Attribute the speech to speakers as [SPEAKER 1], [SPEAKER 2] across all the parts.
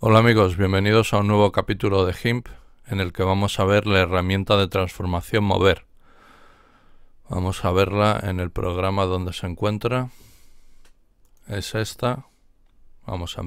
[SPEAKER 1] Hola amigos, bienvenidos a un nuevo capítulo de GIMP en el que vamos a ver la herramienta de transformación Mover. Vamos a verla en el programa donde se encuentra. Es esta. Vamos a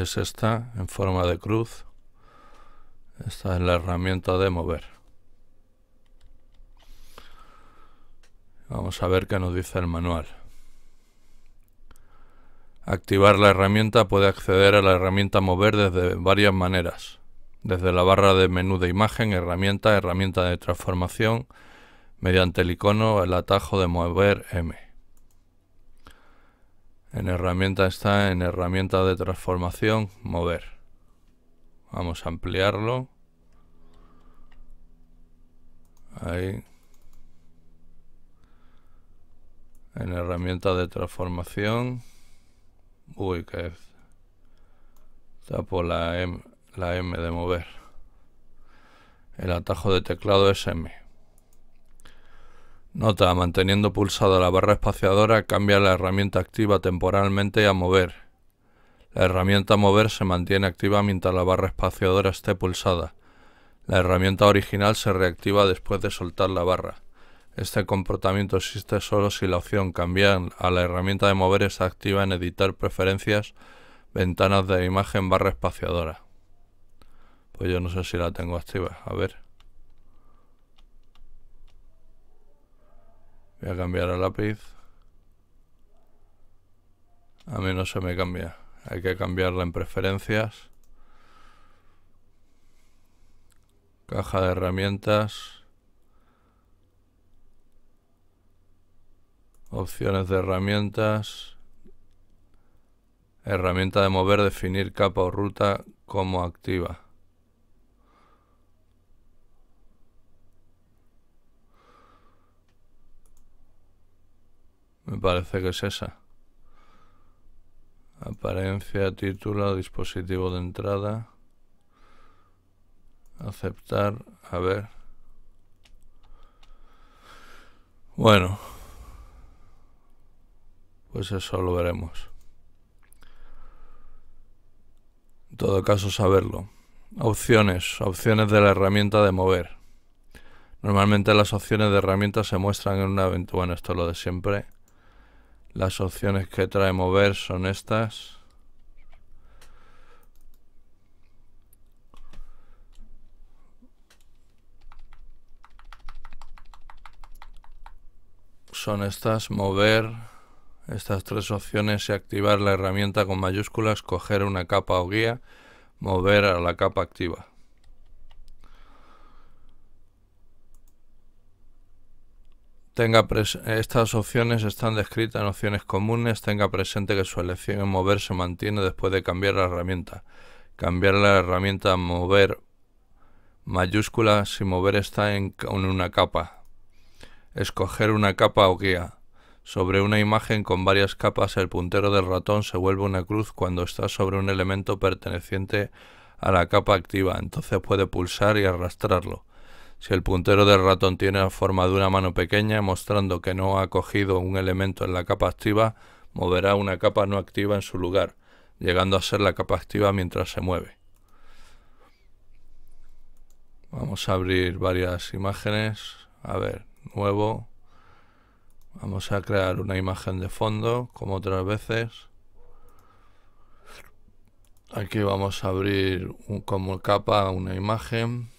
[SPEAKER 1] Es esta en forma de cruz. Esta es la herramienta de mover. Vamos a ver qué nos dice el manual. Activar la herramienta puede acceder a la herramienta Mover desde varias maneras. Desde la barra de menú de imagen, herramienta, herramienta de transformación, mediante el icono, el atajo de mover M. En herramienta está en herramienta de transformación, mover. Vamos a ampliarlo. Ahí. en herramienta de transformación uy que es tapo la M de mover el atajo de teclado es M nota manteniendo pulsada la barra espaciadora cambia la herramienta activa temporalmente a mover la herramienta mover se mantiene activa mientras la barra espaciadora esté pulsada la herramienta original se reactiva después de soltar la barra este comportamiento existe solo si la opción Cambiar a la herramienta de mover está activa en Editar preferencias, ventanas de imagen barra espaciadora. Pues yo no sé si la tengo activa, a ver. Voy a cambiar a lápiz. A mí no se me cambia. Hay que cambiarla en preferencias. Caja de herramientas. opciones de herramientas, herramienta de mover, definir capa o ruta como activa. Me parece que es esa. Apariencia, título, dispositivo de entrada. Aceptar, a ver. Bueno. Pues eso lo veremos. En todo caso, saberlo. Opciones. Opciones de la herramienta de mover. Normalmente las opciones de herramientas se muestran en una ventana. Bueno, esto es lo de siempre. Las opciones que trae mover son estas. Son estas, mover. Estas tres opciones se activar la herramienta con mayúsculas, escoger una capa o guía, mover a la capa activa. estas opciones están descritas en opciones comunes. Tenga presente que su elección en mover se mantiene después de cambiar la herramienta. Cambiar la herramienta mover mayúscula si mover está en una capa. Escoger una capa o guía. Sobre una imagen con varias capas el puntero del ratón se vuelve una cruz cuando está sobre un elemento perteneciente a la capa activa, entonces puede pulsar y arrastrarlo. Si el puntero del ratón tiene la forma de una mano pequeña, mostrando que no ha cogido un elemento en la capa activa, moverá una capa no activa en su lugar, llegando a ser la capa activa mientras se mueve. Vamos a abrir varias imágenes. A ver, nuevo. Vamos a crear una imagen de fondo, como otras veces. Aquí vamos a abrir como capa una imagen.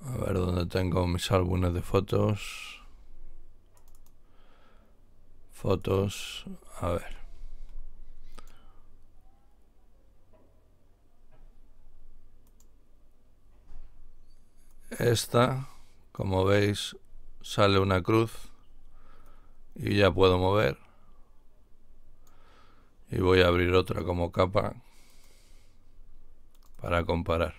[SPEAKER 1] A ver dónde tengo mis álbumes de fotos. Fotos, a ver. Esta. Como veis, sale una cruz y ya puedo mover. Y voy a abrir otra como capa para comparar.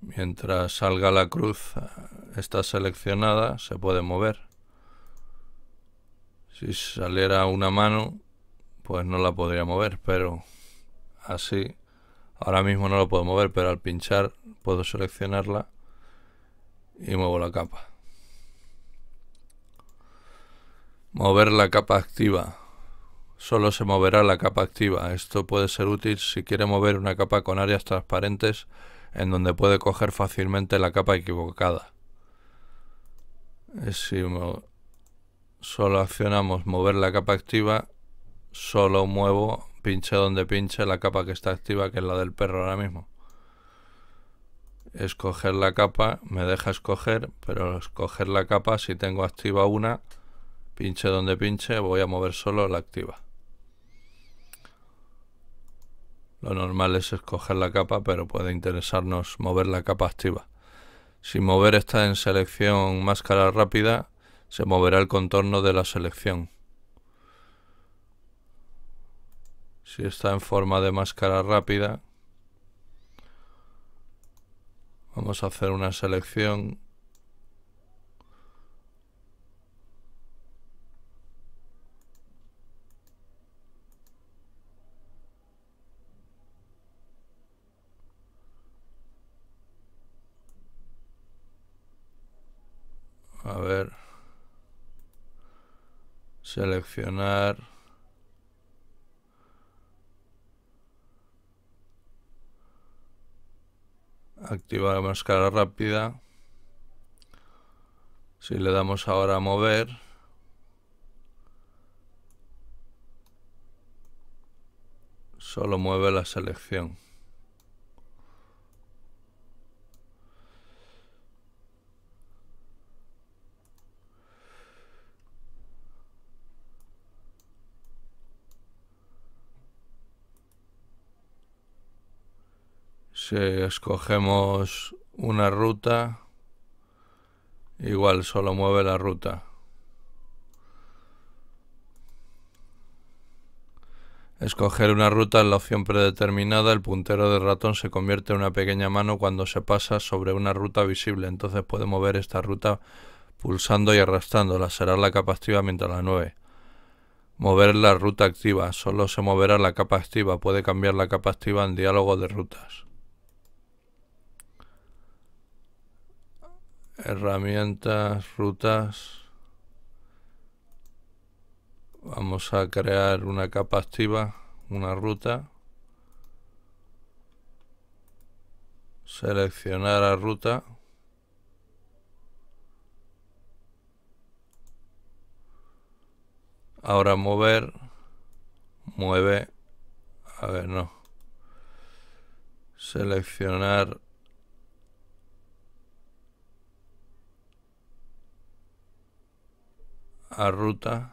[SPEAKER 1] Mientras salga la cruz, eh, está seleccionada, se puede mover. Si saliera una mano, pues no la podría mover, pero así, ahora mismo no lo puedo mover, pero al pinchar puedo seleccionarla y muevo la capa. Mover la capa activa. Solo se moverá la capa activa. Esto puede ser útil si quiere mover una capa con áreas transparentes en donde puede coger fácilmente la capa equivocada. Si solo accionamos mover la capa activa, solo muevo, pinche donde pinche la capa que está activa, que es la del perro ahora mismo escoger la capa, me deja escoger, pero escoger la capa, si tengo activa una, pinche donde pinche, voy a mover solo la activa. Lo normal es escoger la capa, pero puede interesarnos mover la capa activa. Si mover está en selección máscara rápida, se moverá el contorno de la selección. Si está en forma de máscara rápida, Vamos a hacer una selección. A ver. Seleccionar. activar la máscara rápida. Si le damos ahora a mover, solo mueve la selección. Si eh, escogemos una ruta, igual solo mueve la ruta. Escoger una ruta en la opción predeterminada, el puntero del ratón se convierte en una pequeña mano cuando se pasa sobre una ruta visible, entonces puede mover esta ruta pulsando y arrastrándola, será la capa activa mientras la mueve. Mover la ruta activa, solo se moverá la capa activa, puede cambiar la capa activa en diálogo de rutas. herramientas, rutas. Vamos a crear una capa activa, una ruta. Seleccionar a ruta. Ahora mover. Mueve. A ver, no. Seleccionar a ruta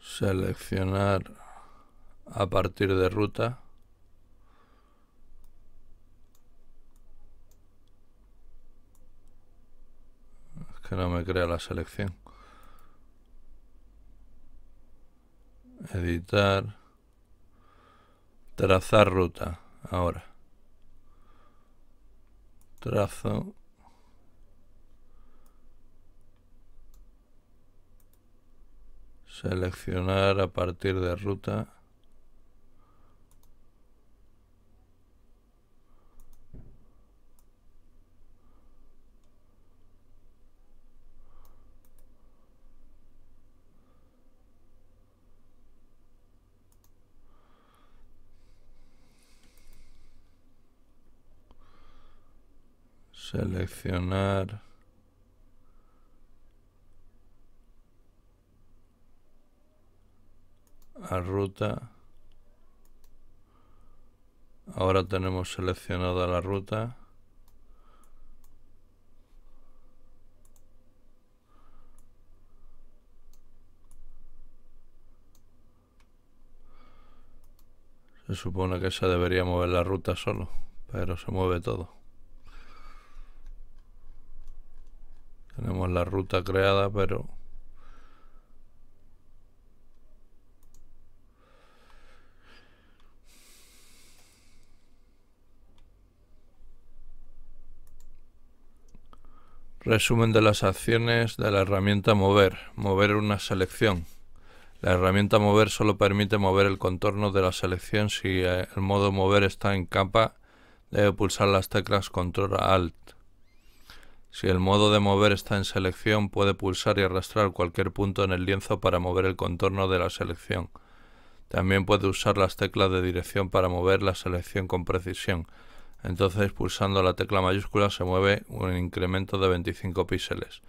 [SPEAKER 1] seleccionar a partir de ruta es que no me crea la selección editar trazar ruta ahora trazo seleccionar a partir de ruta seleccionar a ruta ahora tenemos seleccionada la ruta se supone que se debería mover la ruta solo pero se mueve todo Tenemos la ruta creada, pero... Resumen de las acciones de la herramienta Mover. Mover una selección. La herramienta Mover solo permite mover el contorno de la selección si eh, el modo Mover está en capa. Debe pulsar las teclas Control Alt. Si el modo de mover está en selección, puede pulsar y arrastrar cualquier punto en el lienzo para mover el contorno de la selección. También puede usar las teclas de dirección para mover la selección con precisión. Entonces, pulsando la tecla mayúscula se mueve un incremento de 25 píxeles.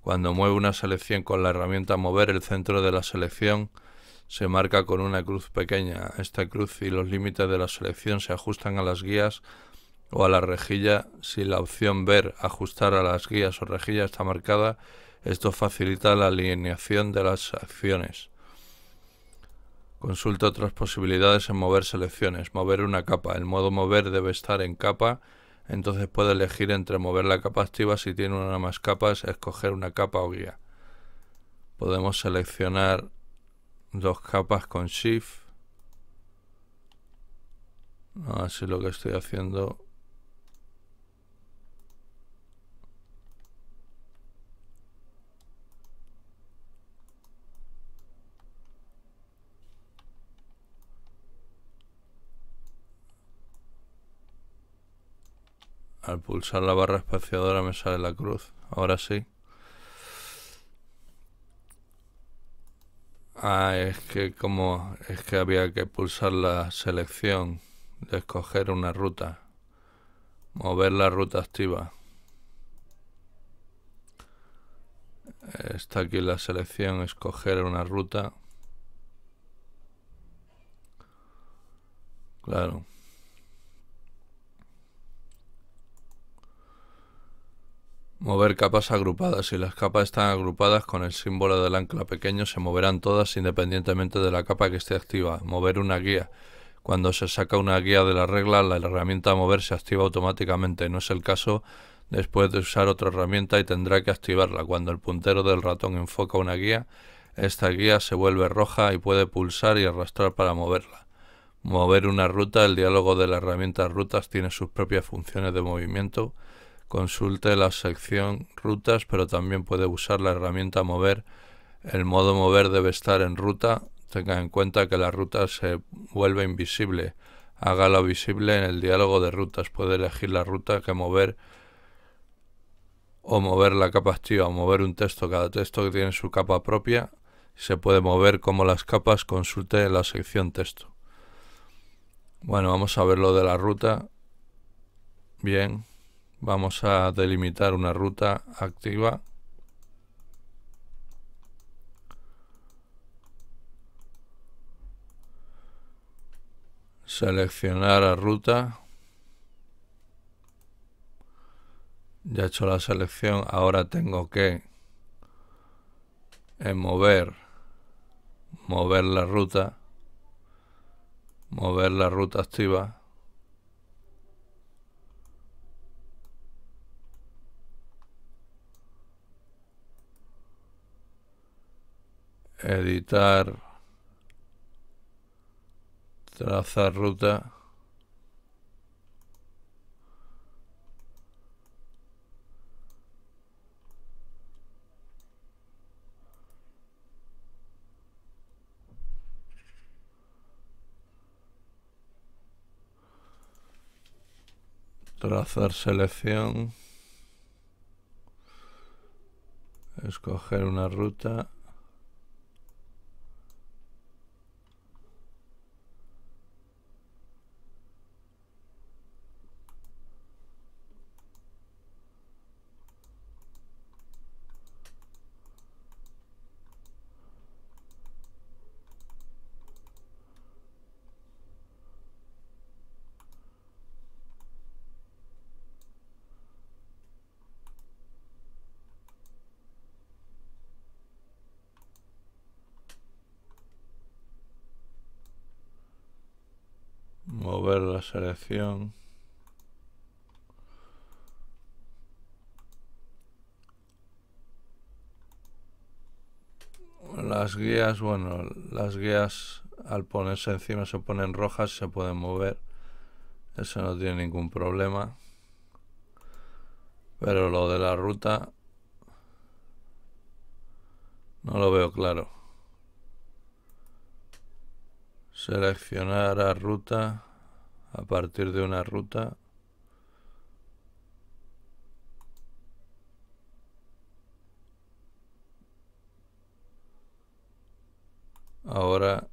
[SPEAKER 1] Cuando mueve una selección con la herramienta mover, el centro de la selección se marca con una cruz pequeña. Esta cruz y los límites de la selección se ajustan a las guías o a la rejilla si la opción ver, ajustar a las guías o rejilla está marcada. Esto facilita la alineación de las acciones. Consulta otras posibilidades en mover selecciones. Mover una capa. El modo mover debe estar en capa. Entonces puede elegir entre mover la capa activa si tiene una más capas, escoger una capa o guía. Podemos seleccionar dos capas con Shift. Así lo que estoy haciendo Al pulsar la barra espaciadora me sale la cruz. Ahora sí. Ah, es que como es que había que pulsar la selección de escoger una ruta. Mover la ruta activa. Está aquí la selección, escoger una ruta. Claro. Mover capas agrupadas. Si las capas están agrupadas con el símbolo del ancla pequeño, se moverán todas independientemente de la capa que esté activa. Mover una guía. Cuando se saca una guía de la regla, la herramienta mover se activa automáticamente. No es el caso después de usar otra herramienta y tendrá que activarla. Cuando el puntero del ratón enfoca una guía, esta guía se vuelve roja y puede pulsar y arrastrar para moverla. Mover una ruta, el diálogo de la herramienta rutas tiene sus propias funciones de movimiento Consulte la sección Rutas, pero también puede usar la herramienta Mover. El modo Mover debe estar en ruta. Tenga en cuenta que la ruta se vuelve invisible. Hágalo visible en el diálogo de rutas. Puede elegir la ruta que mover o mover la capa activa o mover un texto. Cada texto que tiene su capa propia se puede mover como las capas. Consulte la sección texto. Bueno, vamos a ver lo de la ruta. Bien vamos a delimitar una ruta activa seleccionar la ruta ya he hecho la selección ahora tengo que eh, mover mover la ruta mover la ruta activa editar, trazar ruta. trazar selección, escoger una ruta mover la selección. Las guías, bueno, las guías al ponerse encima se ponen rojas, se pueden mover. Eso no tiene ningún problema. Pero lo de la ruta no lo veo claro. Seleccionar a ruta a partir de una ruta ahora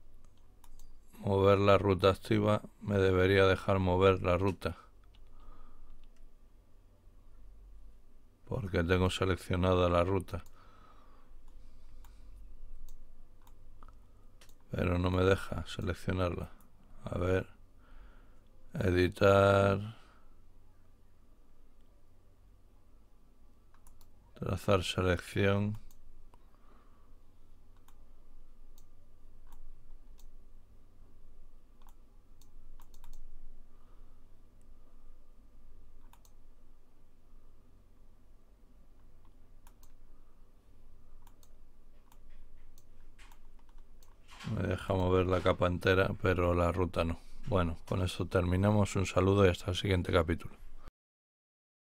[SPEAKER 1] mover la ruta activa me debería dejar mover la ruta porque tengo seleccionada la ruta pero no me deja seleccionarla a ver editar, trazar selección. Me deja mover la capa entera, pero la ruta no. Bueno, con eso terminamos. Un saludo y hasta el siguiente capítulo.